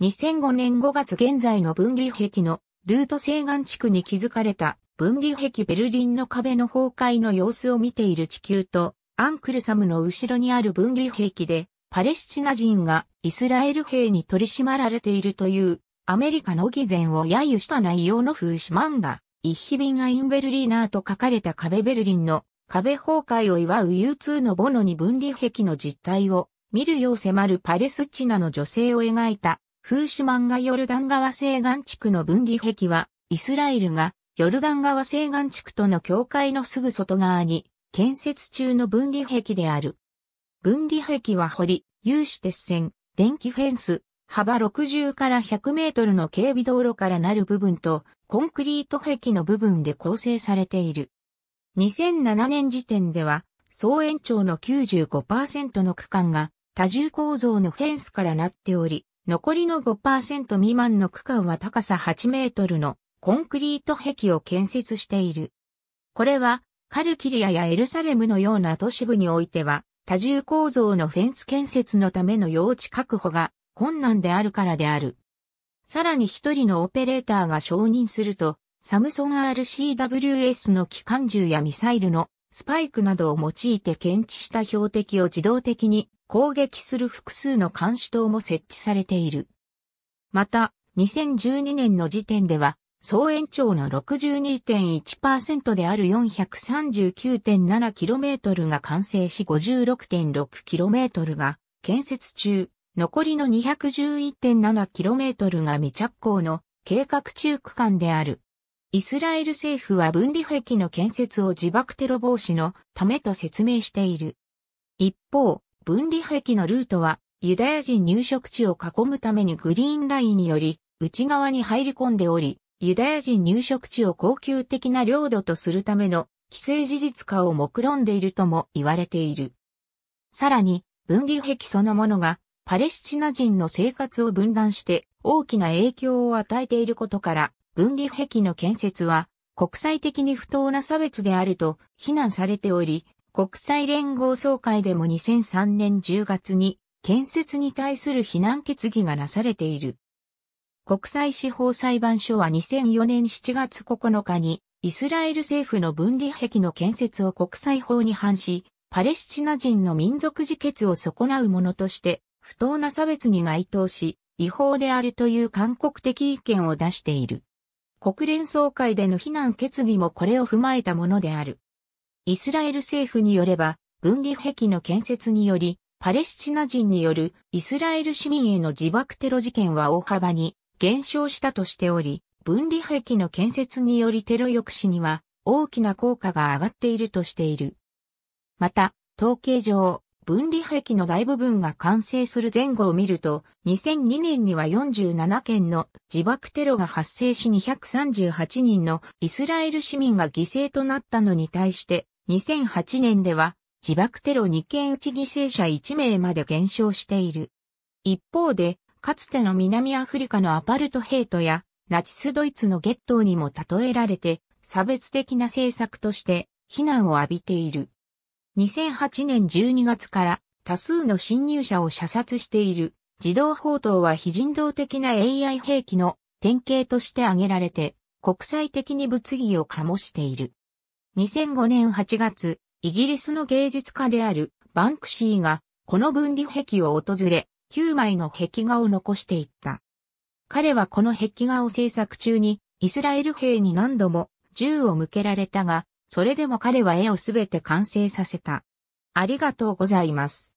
2005年5月現在の分離壁のルート西岸地区に築かれた分離壁ベルリンの壁の崩壊の様子を見ている地球とアンクルサムの後ろにある分離壁でパレスチナ人がイスラエル兵に取り締まられているというアメリカの偽善を揶揄した内容の風刺漫画イヒビンアインベルリーナーと書かれた壁ベルリンの壁崩壊を祝う U2 のボノに分離壁の実態を見るよう迫るパレスチナの女性を描いたフーシュマンがヨルダン川西岸地区の分離壁は、イスラエルがヨルダン川西岸地区との境界のすぐ外側に建設中の分離壁である。分離壁は堀、有刺鉄線、電気フェンス、幅60から100メートルの警備道路からなる部分と、コンクリート壁の部分で構成されている。2007年時点では、総延長の95%の区間が多重構造のフェンスからなっており、残りの5%未満の区間は高さ8メートルのコンクリート壁を建設している。これはカルキリアやエルサレムのような都市部においては多重構造のフェンス建設のための用地確保が困難であるからである。さらに一人のオペレーターが承認すると、サムソン RCWS の機関銃やミサイルのスパイクなどを用いて検知した標的を自動的に攻撃する複数の監視塔も設置されている。また、2012年の時点では、総延長の62.1%である 439.7km が完成し 56.6km が建設中、残りの 211.7km が未着工の計画中区間である。イスラエル政府は分離壁の建設を自爆テロ防止のためと説明している。一方、分離壁のルートは、ユダヤ人入植地を囲むためにグリーンラインにより、内側に入り込んでおり、ユダヤ人入植地を恒久的な領土とするための既成事実化を目論んでいるとも言われている。さらに、分離壁そのものが、パレスチナ人の生活を分断して大きな影響を与えていることから、分離壁の建設は国際的に不当な差別であると非難されており、国際連合総会でも2003年10月に建設に対する非難決議がなされている。国際司法裁判所は2004年7月9日にイスラエル政府の分離壁の建設を国際法に反し、パレスチナ人の民族自決を損なうものとして不当な差別に該当し、違法であるという韓国的意見を出している。国連総会での非難決議もこれを踏まえたものである。イスラエル政府によれば、分離壁の建設により、パレスチナ人によるイスラエル市民への自爆テロ事件は大幅に減少したとしており、分離壁の建設によりテロ抑止には大きな効果が上がっているとしている。また、統計上、分離壁の大部分が完成する前後を見ると、2002年には47件の自爆テロが発生し238人のイスラエル市民が犠牲となったのに対して、2008年では自爆テロ2件打ち犠牲者1名まで減少している。一方で、かつての南アフリカのアパルトヘイトやナチスドイツのゲットーにも例えられて差別的な政策として非難を浴びている。2008年12月から多数の侵入者を射殺している自動砲塔は非人道的な AI 兵器の典型として挙げられて国際的に物議を醸している。2005年8月、イギリスの芸術家であるバンクシーがこの分離壁を訪れ、9枚の壁画を残していった。彼はこの壁画を制作中にイスラエル兵に何度も銃を向けられたが、それでも彼は絵をすべて完成させた。ありがとうございます。